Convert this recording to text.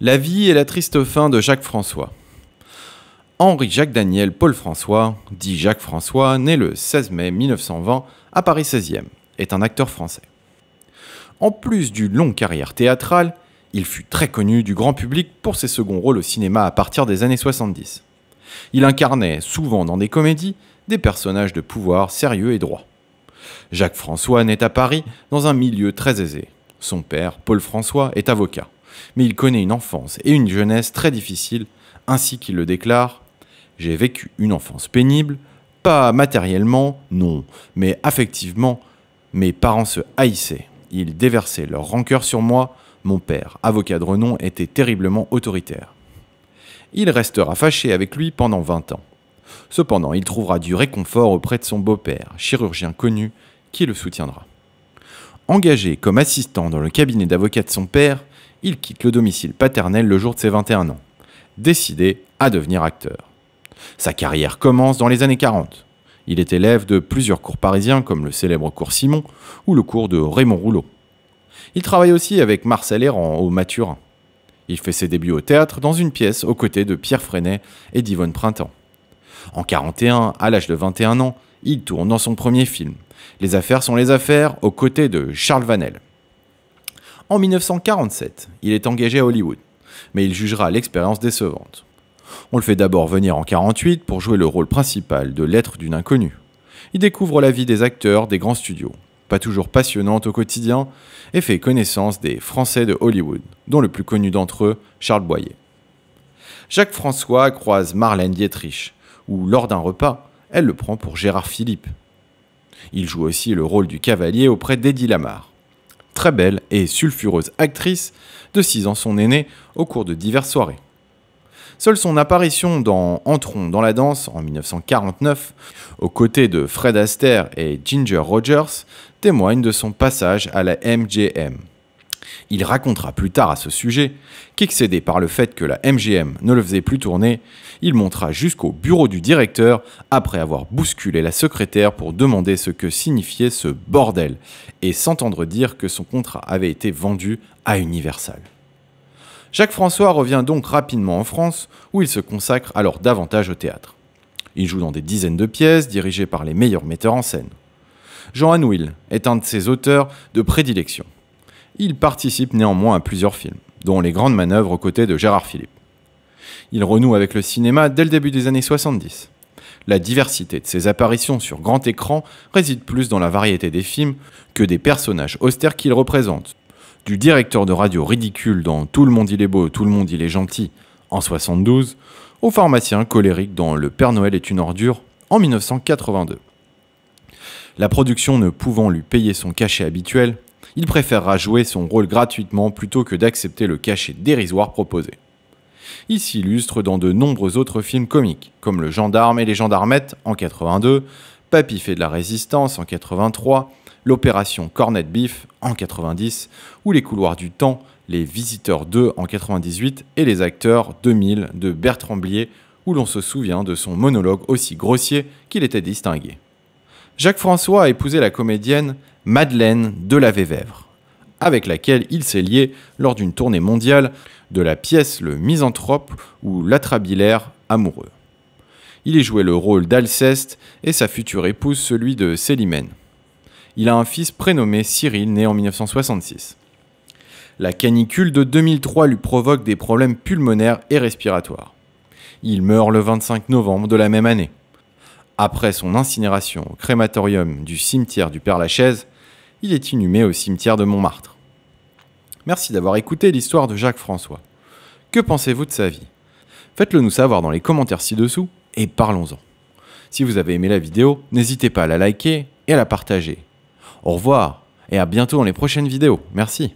La vie et la triste fin de Jacques François. Henri-Jacques Daniel Paul François, dit Jacques François, né le 16 mai 1920 à Paris 16e, est un acteur français. En plus d'une longue carrière théâtrale, il fut très connu du grand public pour ses seconds rôles au cinéma à partir des années 70. Il incarnait, souvent dans des comédies, des personnages de pouvoir sérieux et droit. Jacques François naît à Paris dans un milieu très aisé. Son père, Paul François, est avocat mais il connaît une enfance et une jeunesse très difficiles, ainsi qu'il le déclare J'ai vécu une enfance pénible, pas matériellement, non, mais affectivement, mes parents se haïssaient. Ils déversaient leur rancœur sur moi. Mon père, avocat de renom, était terriblement autoritaire. Il restera fâché avec lui pendant 20 ans. Cependant, il trouvera du réconfort auprès de son beau-père, chirurgien connu, qui le soutiendra. Engagé comme assistant dans le cabinet d'avocat de son père, il quitte le domicile paternel le jour de ses 21 ans, décidé à devenir acteur. Sa carrière commence dans les années 40. Il est élève de plusieurs cours parisiens comme le célèbre cours Simon ou le cours de Raymond Rouleau. Il travaille aussi avec Marcel Errand au Maturin. Il fait ses débuts au théâtre dans une pièce aux côtés de Pierre Freinet et d'Yvonne Printemps. En 41, à l'âge de 21 ans, il tourne dans son premier film. Les affaires sont les affaires aux côtés de Charles Vanel. En 1947, il est engagé à Hollywood, mais il jugera l'expérience décevante. On le fait d'abord venir en 1948 pour jouer le rôle principal de l'être d'une inconnue. Il découvre la vie des acteurs des grands studios, pas toujours passionnante au quotidien, et fait connaissance des Français de Hollywood, dont le plus connu d'entre eux, Charles Boyer. Jacques François croise Marlène Dietrich, où lors d'un repas, elle le prend pour Gérard Philippe. Il joue aussi le rôle du cavalier auprès d'Eddie Lamar très belle et sulfureuse actrice de 6 ans son aînée au cours de diverses soirées. Seule son apparition dans Entrons dans la danse en 1949, aux côtés de Fred Astaire et Ginger Rogers, témoigne de son passage à la MGM. Il racontera plus tard à ce sujet qu'excédé par le fait que la MGM ne le faisait plus tourner, il montera jusqu'au bureau du directeur après avoir bousculé la secrétaire pour demander ce que signifiait ce bordel et s'entendre dire que son contrat avait été vendu à Universal. Jacques François revient donc rapidement en France où il se consacre alors davantage au théâtre. Il joue dans des dizaines de pièces dirigées par les meilleurs metteurs en scène. Jean Anouilh est un de ses auteurs de prédilection il participe néanmoins à plusieurs films, dont Les Grandes Manœuvres aux côtés de Gérard Philippe. Il renoue avec le cinéma dès le début des années 70. La diversité de ses apparitions sur grand écran réside plus dans la variété des films que des personnages austères qu'il représente. Du directeur de radio ridicule dans Tout le monde il est beau, tout le monde il est gentil en 72, au pharmacien colérique dans Le Père Noël est une ordure en 1982. La production ne pouvant lui payer son cachet habituel, il préférera jouer son rôle gratuitement plutôt que d'accepter le cachet dérisoire proposé. Il s'illustre dans de nombreux autres films comiques, comme Le Gendarme et les Gendarmettes en 82, Papy fait de la résistance en 83, l'opération Cornet Beef en 90, ou Les couloirs du temps, Les Visiteurs 2 en 98 et Les acteurs 2000 de Bertrand Blier, où l'on se souvient de son monologue aussi grossier qu'il était distingué. Jacques François a épousé la comédienne Madeleine de la Vévèvre, avec laquelle il s'est lié lors d'une tournée mondiale de la pièce Le Misanthrope ou L'Atrabilaire amoureux. Il y jouait le rôle d'Alceste et sa future épouse celui de Célimène. Il a un fils prénommé Cyril, né en 1966. La canicule de 2003 lui provoque des problèmes pulmonaires et respiratoires. Il meurt le 25 novembre de la même année. Après son incinération au crématorium du cimetière du Père-Lachaise, il est inhumé au cimetière de Montmartre. Merci d'avoir écouté l'histoire de Jacques François. Que pensez-vous de sa vie Faites-le nous savoir dans les commentaires ci-dessous et parlons-en. Si vous avez aimé la vidéo, n'hésitez pas à la liker et à la partager. Au revoir et à bientôt dans les prochaines vidéos. Merci.